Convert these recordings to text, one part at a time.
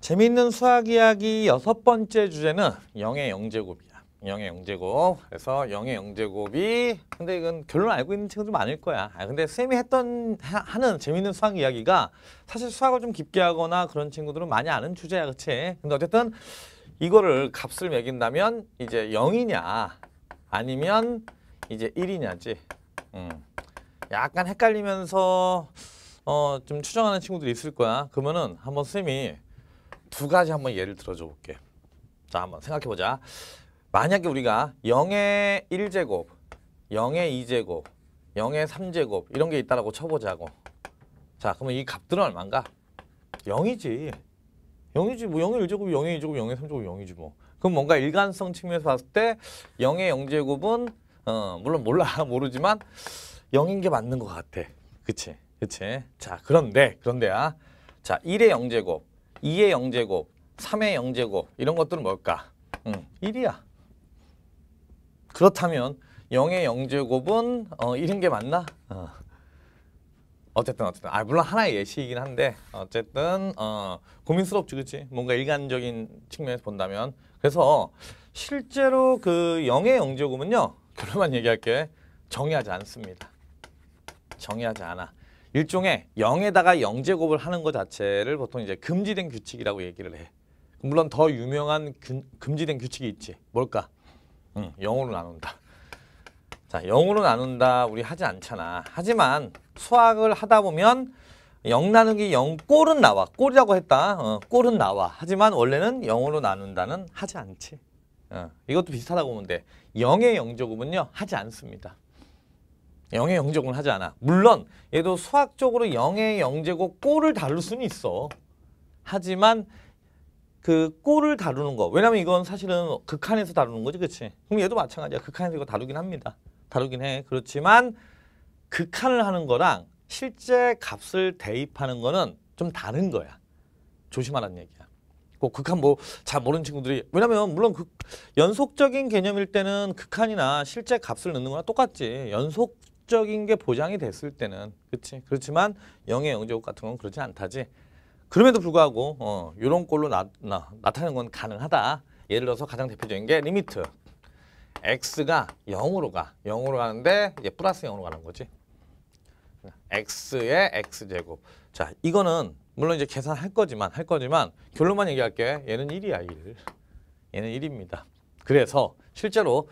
재미있는 수학 이야기 여섯 번째 주제는 영의 영제곱이야. 영의 영제곱. 그래서 영의 영제곱이 근데 이건 결론 알고 있는 친구들 많을 거야. 아, 근데 쌤이 했던 하, 는 재미있는 수학 이야기가 사실 수학을 좀 깊게 하거나 그런 친구들은 많이 아는 주제야, 그치 근데 어쨌든 이거를 값을 매긴다면 이제 영이냐 아니면 이제 일이냐지 음. 약간 헷갈리면서 어, 좀 추정하는 친구들이 있을 거야. 그러면은 한번 쌤이 두 가지 한번 예를 들어줘 볼게. 자, 한번 생각해 보자. 만약에 우리가 0의 1제곱, 0의 2제곱, 0의 3제곱 이런 게있다라 쳐보자고. 자, 그러면 이 값들은 얼마인가? 0이지. 0이지. 뭐 0의 1제곱 0의 2제곱, 0의 3제곱 0이지 뭐. 그럼 뭔가 일관성 측면에서 봤을 때 0의 0제곱은 어, 물론 몰라 모르지만 0인 게 맞는 것 같아. 그치? 그치? 자, 그런데 그런데야. 자, 1의 0제곱, 2의 영제곱 3의 영제곱 이런 것들은 뭘까? 음, 1이야. 그렇다면 0의 0제곱은 어, 1인 게 맞나? 어. 어쨌든 어쨌든 아 물론 하나의 예시이긴 한데 어쨌든 어 고민스럽지 그렇지 뭔가 일관적인 측면에서 본다면 그래서 실제로 그 0의 0제곱은요 결론만 얘기할게 정의하지 않습니다 정의하지 않아 일종의 0에다가 0제곱을 하는 것 자체를 보통 이제 금지된 규칙이라고 얘기를 해. 물론 더 유명한 균, 금지된 규칙이 있지. 뭘까? 응, 0으로 나눈다. 자, 0으로 나눈다 우리 하지 않잖아. 하지만 수학을 하다 보면 0 나누기 0 꼴은 나와. 꼴이라고 했다. 어, 꼴은 나와. 하지만 원래는 0으로 나눈다는 하지 않지. 어, 이것도 비슷하다고 보면 돼. 0의 0제곱은요. 하지 않습니다. 영의 영제곱을 하지 않아. 물론 얘도 수학적으로 영의 영제곱 꼴을 다룰 수는 있어. 하지만 그 꼴을 다루는 거. 왜냐면 이건 사실은 극한에서 다루는 거지, 그치 그럼 얘도 마찬가지야. 극한에서 이거 다루긴 합니다. 다루긴 해. 그렇지만 극한을 하는 거랑 실제 값을 대입하는 거는 좀 다른 거야. 조심하라는 얘기야. 뭐 극한 뭐 잘 모르는 친구들이 왜냐면 물론 그 연속적인 개념일 때는 극한이나 실제 값을 넣는 거랑 똑같지 연속 목적인 게 보장이 됐을 때는 그렇지 그렇지만 영의 영제곱 같은 건 그렇지 않다지 그럼에도 불구하고 어, 이런 꼴로 나, 나, 나타나는 건 가능하다 예를 들어서 가장 대표적인 게 리미트 x가 0으로 가 0으로 가는데 이제 플러스 0으로 가는 거지 x의 x제곱 자 이거는 물론 이제 계산할 거지만 할 거지만 결론만 얘기할게 얘는 1이야 1 얘는 1입니다 그래서 실제로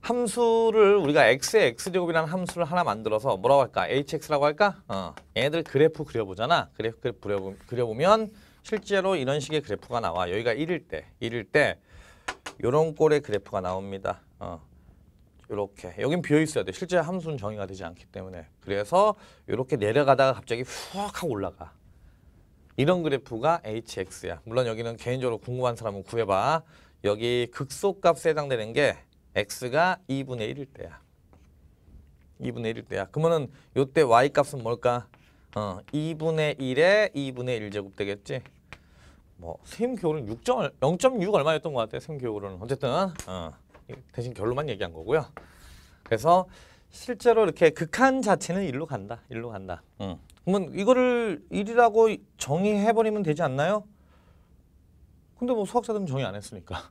함수를 우리가 x의 x제곱이라는 함수를 하나 만들어서 뭐라고 할까? hx라고 할까? 어. 얘네들 그래프 그려보잖아. 그래프, 그래프 그려보면 실제로 이런 식의 그래프가 나와. 여기가 1일 때, 1일 때 이런 꼴의 그래프가 나옵니다. 어. 이렇게 여긴 비어 있어야 돼. 실제 함수는 정의가 되지 않기 때문에 그래서 이렇게 내려가다가 갑자기 훅 하고 올라가. 이런 그래프가 hx야. 물론 여기는 개인적으로 궁금한 사람은 구해봐. 여기 극소값에 해당되는 게 x가 2분의 1일 때야. 2분의 1일 때야. 그러면은 요때 y 값은 뭘까? 어, 2분의 1에 2분의 1제곱 되겠지? 뭐, 쌤 교훈은 0 6 얼마였던 것 같아요, 쌤 교훈은. 어쨌든, 어, 대신 결론만 얘기한 거고요. 그래서 실제로 이렇게 극한 자체는 일로 간다, 일로 간다. 음. 그러면 이거를 1이라고 정의해버리면 되지 않나요? 근데 뭐 수학자들은 정의 안 했으니까.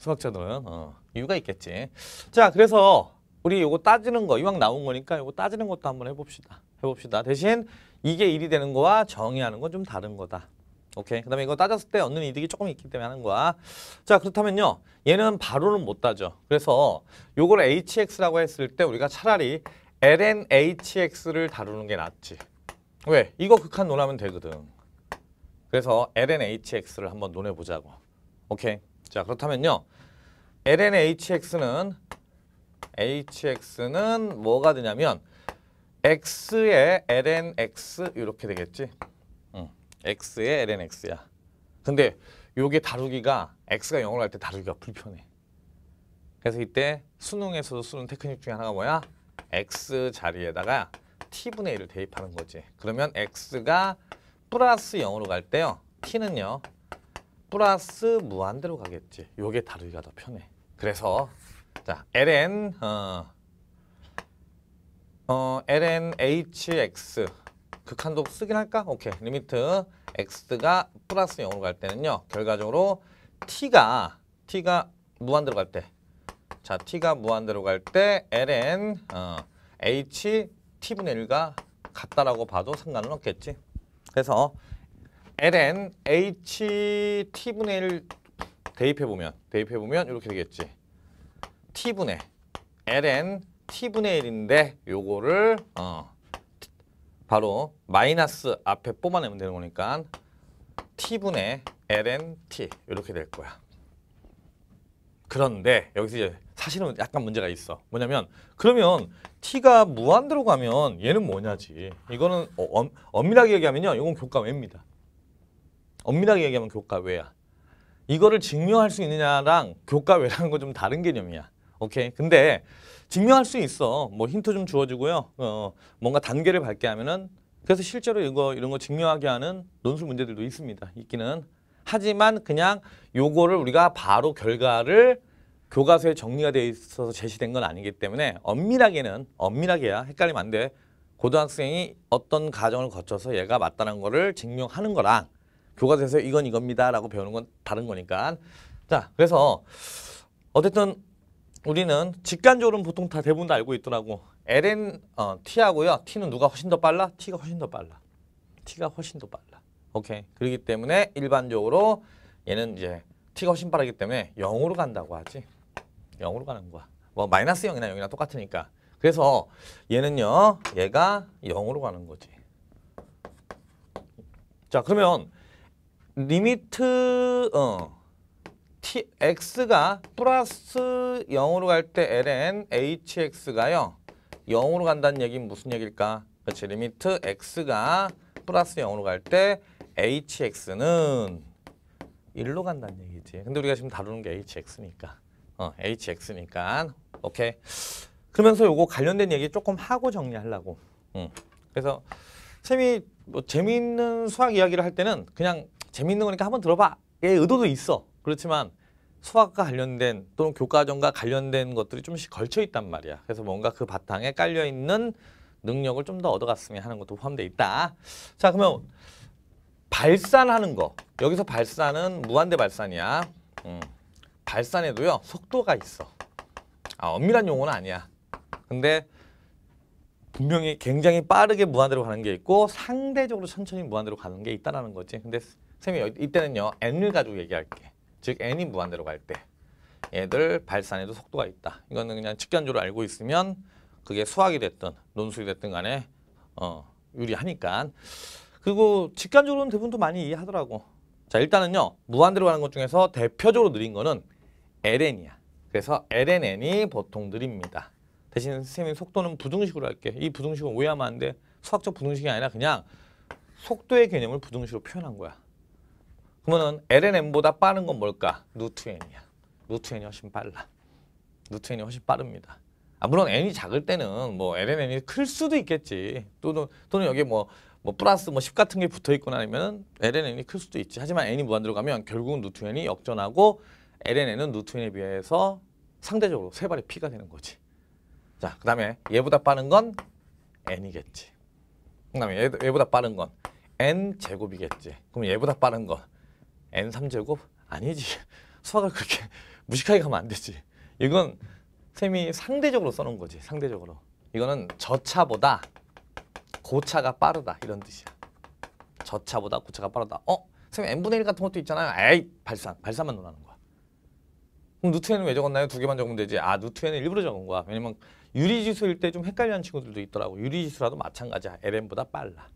수학자들은 어, 이유가 있겠지. 자, 그래서 우리 요거 따지는 거 이왕 나온 거니까 요거 따지는 것도 한번 해봅시다. 해봅시다. 대신 이게 1이 되는 거와 정의하는 건 좀 다른 거다. 오케이. 그 다음에 이거 따졌을 때 얻는 이득이 조금 있기 때문에 하는 거야. 자, 그렇다면요. 얘는 바로는 못 따져. 그래서 요걸 hx라고 했을 때 우리가 차라리 ln hx를 다루는 게 낫지. 왜? 이거 극한 논하면 되거든. 그래서 ln hx를 한번 논해보자고. 오케이. 자 그렇다면요. ln hx는 hx는 뭐가 되냐면 x의 ln x 이렇게 되겠지. 응. x의 ln x야. 근데 요게 다루기가 x가 0으로 갈 때 다루기가 불편해. 그래서 이때 수능에서도 쓰는 테크닉 중에 하나가 뭐야? x 자리에다가 t분의 1을 대입하는 거지. 그러면 x가 플러스 0으로 갈 때요. t는요. 플러스 무한대로 가겠지. 요게 다루기가 더 편해. 그래서 자 ln 어, 어 ln hx 극한도 쓰긴 할까? 오케이. 리미트 x가 플러스 0으로 갈 때는요. 결과적으로 t가 t가 무한대로 갈 때. 자, t가 무한대로 갈 때 ln 어, h t분의 1과 같다라고 봐도 상관은 없겠지. 그래서 ln ht분의 1 대입해보면 대입해보면 이렇게 되겠지. t분의 ln t분의 1인데 요거를 어, 바로 마이너스 앞에 뽑아내면 되는 거니까 t분의 ln t 이렇게 될 거야. 그런데 여기서 이제 사실은 약간 문제가 있어. 뭐냐면 그러면 t가 무한대로 가면 얘는 뭐냐지. 이거는 어, 엄, 엄밀하게 얘기하면요. 이건 교과 외입니다. 엄밀하게 얘기하면 교과외야. 이거를 증명할 수 있느냐랑 교과외라는 건 좀 다른 개념이야. 오케이. 근데 증명할 수 있어. 뭐 힌트 좀 주어지고요. 어, 뭔가 단계를 밝게 하면은 그래서 실제로 이거 이런 거 증명하게 하는 논술 문제들도 있습니다. 있기는. 하지만 그냥 요거를 우리가 바로 결과를 교과서에 정리가 돼 있어서 제시된 건 아니기 때문에 엄밀하게는 엄밀하게야 헷갈리면 안 돼. 고등학생이 어떤 과정을 거쳐서 얘가 맞다는 거를 증명하는 거랑 교과서에서 이건 이겁니다라고 배우는 건 다른 거니까. 자, 그래서 어쨌든 우리는 직간조는 보통 다 대부분 다 알고 있더라고. LN 어, T하고요. T는 누가 훨씬 더 빨라? T가 훨씬 더 빨라. T가 훨씬 더 빨라. 오케이. 그렇기 때문에 일반적으로 얘는 이제 T가 훨씬 빠르기 때문에 0으로 간다고 하지. 0으로 가는 거야. 뭐 마이너스 0이나 0이나 똑같으니까. 그래서 얘는요. 얘가 0으로 가는 거지. 자, 그러면 리미트 어 t x가 플러스 0으로 갈 때 ln hx가요. 0으로 간다는 얘기는 무슨 얘기일까? 그렇지. 리미트 x가 플러스 0으로 갈 때 hx는 1로 간다는 얘기지. 근데 우리가 지금 다루는 게 hx니까. 어, hx니까. 오케이. 그러면서 요거 관련된 얘기 조금 하고 정리하려고. 음. 그래서 쌤이 뭐 재미있는 수학 이야기를 할 때는 그냥 재밌는 거니까 한번 들어봐. 의 예, 의도도 있어. 그렇지만 수학과 관련된 또는 교과정과 관련된 것들이 좀씩 걸쳐 있단 말이야. 그래서 뭔가 그 바탕에 깔려 있는 능력을 좀 더 얻어갔으면 하는 것도 포함되어 있다. 자, 그러면 발산하는 거. 여기서 발산은 무한대 발산이야. 음. 발산에도요, 속도가 있어. 아, 엄밀한 용어는 아니야. 근데 분명히 굉장히 빠르게 무한대로 가는 게 있고 상대적으로 천천히 무한대로 가는 게 있다라는 거지. 근데 선생님 이때는요 n을 가지고 얘기할게. 즉 n이 무한대로 갈 때. 얘들 발산에도 속도가 있다. 이거는 그냥 직관적으로 알고 있으면 그게 수학이 됐든 논술이 됐든 간에 어, 유리하니까. 그리고 직관적으로는 대부분도 많이 이해하더라고. 자 일단은요. 무한대로 가는 것 중에서 대표적으로 느린 거는 ln이야. 그래서 lnn이 보통 느립니다. 대신 선생님 속도는 부등식으로 할게. 이 부등식은 오해하면 안 돼. 수학적 부등식이 아니라 그냥 속도의 개념을 부등식으로 표현한 거야. 그러면 LNM보다 빠른 건 뭘까? 루트 N이야. 루트 N이 훨씬 빨라. 루트 N이 훨씬 빠릅니다. 아, 물론 N이 작을 때는 뭐 LNN이 클 수도 있겠지. 또는, 또는 여기 뭐, 뭐 플러스 뭐10 같은 게 붙어 있거나 아니면 LNN이 클 수도 있지. 하지만 N이 무한대로 가면 결국은 루트 N이 역전하고 LNN은 루트 N에 비해서 상대적으로 세 발의 P가 되는 거지. 자, 그 다음에 얘보다 빠른 건 N이겠지. 그 다음에 얘보다 빠른 건 N제곱이겠지. 그럼 얘보다 빠른 건 n3제곱? 아니지. 수학을 그렇게 무식하게 가면 안 되지. 이건 쌤이 상대적으로 써놓은 거지. 상대적으로. 이거는 저차보다 고차가 빠르다. 이런 뜻이야. 저차보다 고차가 빠르다. 어? 쌤 n분의 1 같은 것도 있잖아요. 에이 발산. 발산만 논하는 거야. 그럼 누트에는 왜 적었나요? 두 개만 적으면 되지. 아 누트에는 일부러 적은 거야. 왜냐면 유리지수일 때 좀 헷갈리는 친구들도 있더라고. 유리지수라도 마찬가지야. ln보다 빨라.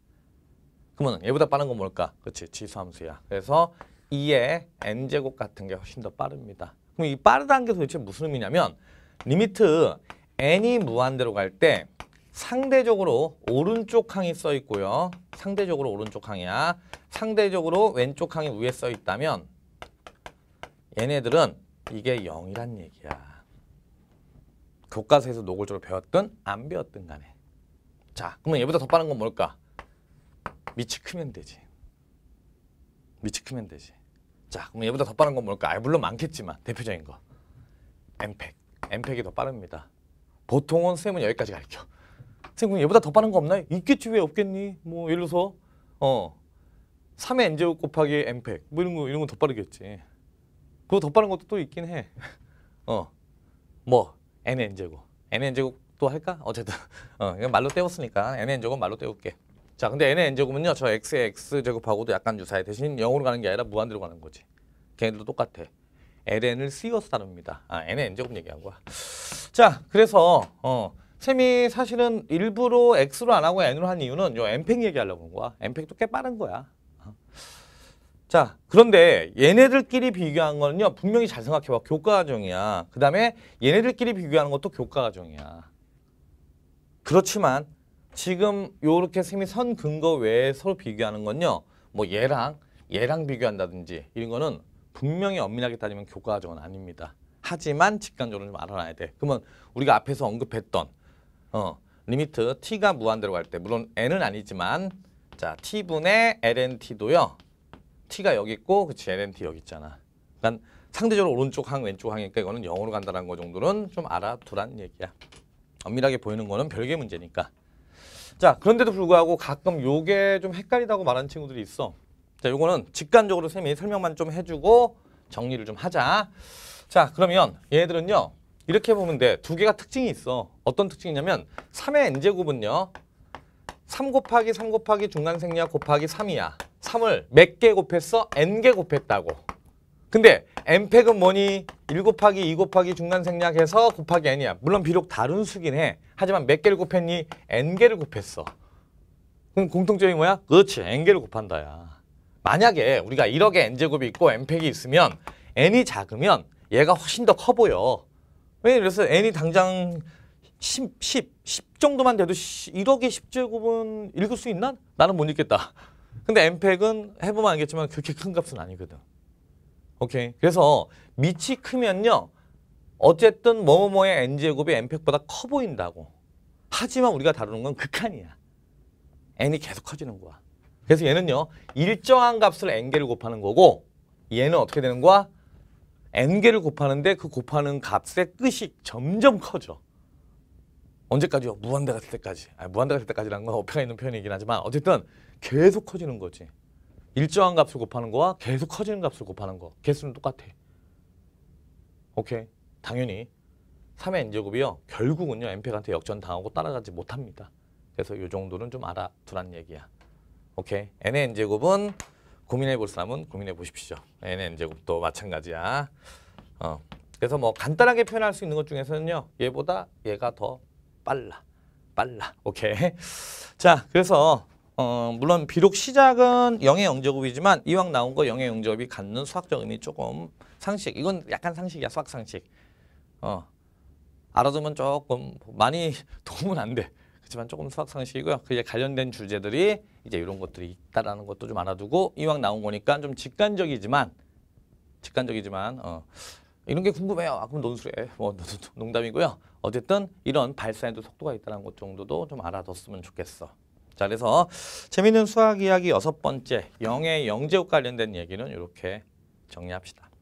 그러면 얘보다 빠른 건 뭘까? 그렇지. 지수함수야. 그래서 2의 n제곱 같은 게 훨씬 더 빠릅니다. 그럼 이 빠르다는 게 도대체 무슨 의미냐면 리미트 n이 무한대로 갈 때 상대적으로 오른쪽 항이 써 있고요. 상대적으로 오른쪽 항이야. 상대적으로 왼쪽 항이 위에 써 있다면 얘네들은 이게 0이란 얘기야. 교과서에서 노골적으로 배웠든 안 배웠든 간에. 자, 그러면 얘보다 더 빠른 건 뭘까? 밑이 크면 되지. 밑이 크면 되지. 자, 그럼 얘보다 더 빠른 건 뭘까? 아, 물론 많겠지만 대표적인 거. 엠팩. 엠팩이 더 빠릅니다. 보통은 쌤은 여기까지 가르쳐. 쌤은 얘보다 더 빠른 거 없나? 요 있겠지 왜 없겠니? 뭐 예를 들어서 어 3의 n제곱 곱하기 엠팩 뭐 이런 거 이런 건 더 빠르겠지. 그거 더 빠른 것도 또 있긴 해. 어. 뭐 n n제곱. n n제곱 또 할까? 어쨌든 어, 이건 말로 때웠으니까 n n제곱 말로 때울게. 자, 근데 n의 n제곱은요. 저 x의 x제곱하고도 약간 유사해. 대신 0으로 가는 게 아니라 무한대로 가는 거지. 걔네들도 똑같아. ln을 쓰여서 다룹니다. 아, n의 n제곱 얘기한 거야. 자, 그래서 어, 쌤이 사실은 일부러 x로 안 하고 n으로 한 이유는 요 n팩 얘기하려고 하는 거야. n팩도 꽤 빠른 거야. 어. 자, 그런데 얘네들끼리 비교한 거는요. 분명히 잘 생각해봐. 교과 과정이야. 그 다음에 얘네들끼리 비교하는 것도 교과 과정이야. 그렇지만 지금 요렇게 선생님이 선 근거 외에 서로 비교하는 건요. 뭐 얘랑 얘랑 비교한다든지 이런 거는 분명히 엄밀하게 따지면 교과과정은 아닙니다. 하지만 직관적으로 좀 알아놔야 돼. 그러면 우리가 앞에서 언급했던 어, 리미트 t가 무한대로 갈 때 물론 n은 아니지만 자 t분의 lnt도요. t가 여기 있고 그치 lnt 여기 있잖아. 그러니까 상대적으로 오른쪽 항 왼쪽 항이니까 이거는 영으로 간다는 거 정도는 좀 알아두란 얘기야. 엄밀하게 보이는 거는 별개 문제니까. 자, 그런데도 불구하고 가끔 요게 좀 헷갈리다고 말하는 친구들이 있어. 자, 요거는 직관적으로 쌤이 설명만 좀 해주고 정리를 좀 하자. 자, 그러면 얘들은요. 이렇게 보면 돼. 두 개가 특징이 있어. 어떤 특징이냐면 3의 n제곱은요. 3 곱하기 3 곱하기 중간생략 곱하기 3이야. 3을 몇 개 곱했어? n개 곱했다고. 근데 n팩은 뭐니? 1 곱하기 2 곱하기 중간 생략해서 곱하기 n이야. 물론 비록 다른 수긴 해. 하지만 몇 개를 곱했니? n개를 곱했어. 그럼 공통점이 뭐야? 그렇지. n개를 곱한다 야. 만약에 우리가 1억의 n제곱이 있고 n팩이 있으면 n이 작으면 얘가 훨씬 더 커 보여. 왜? 그래서 n이 당장 10, 10, 10 정도만 돼도 1억의 10제곱은 읽을 수 있나? 나는 못 읽겠다. 근데 n팩은 해보면 알겠지만 그렇게 큰 값은 아니거든. 오케이. 그래서 밑이 크면요. 어쨌든 뭐뭐뭐의 n제곱이 n팩보다 커 보인다고. 하지만 우리가 다루는 건 극한이야. n이 계속 커지는 거야. 그래서 얘는요. 일정한 값을 n개를 곱하는 거고 얘는 어떻게 되는 거야? n개를 곱하는데 그 곱하는 값의 끝이 점점 커져. 언제까지요? 무한대가 될 때까지. 아니, 무한대가 될 때까지라는 건 어폐가 있는 표현이긴 하지만 어쨌든 계속 커지는 거지. 일정한 값을 곱하는 거와 계속 커지는 값을 곱하는 거 개수는 똑같아. 오케이. 당연히 3의 n제곱이요. 결국은요. 엠팩한테 역전당하고 따라가지 못합니다. 그래서 이 정도는 좀 알아두란 얘기야. 오케이. n의 n제곱은 고민해 볼 사람은 고민해 보십시오. n의 n제곱도 마찬가지야. 어. 그래서 뭐 간단하게 표현할 수 있는 것 중에서는요. 얘보다 얘가 더 빨라. 빨라. 오케이. 자, 그래서 어, 물론 비록 시작은 영의 영제업이지만 이왕 나온 거 영의 영제곱이 갖는 수학적 의미 조금 상식 이건 약간 상식이야 수학 상식 어 알아두면 조금 많이 도움은 안 돼 그렇지만 조금 수학 상식이고요 그게 관련된 주제들이 이제 이런 것들이 있다라는 것도 좀 알아두고 이왕 나온 거니까 좀 직관적이지만 직관적이지만 어 이런 게 궁금해요 아, 그럼 논술해 뭐 농담이고요 어쨌든 이런 발산에도 속도가 있다는 것 정도도 좀 알아뒀으면 좋겠어 자, 그래서 재미있는 수학 이야기 여섯 번째 영의 영제곱 관련된 얘기는 이렇게 정리합시다.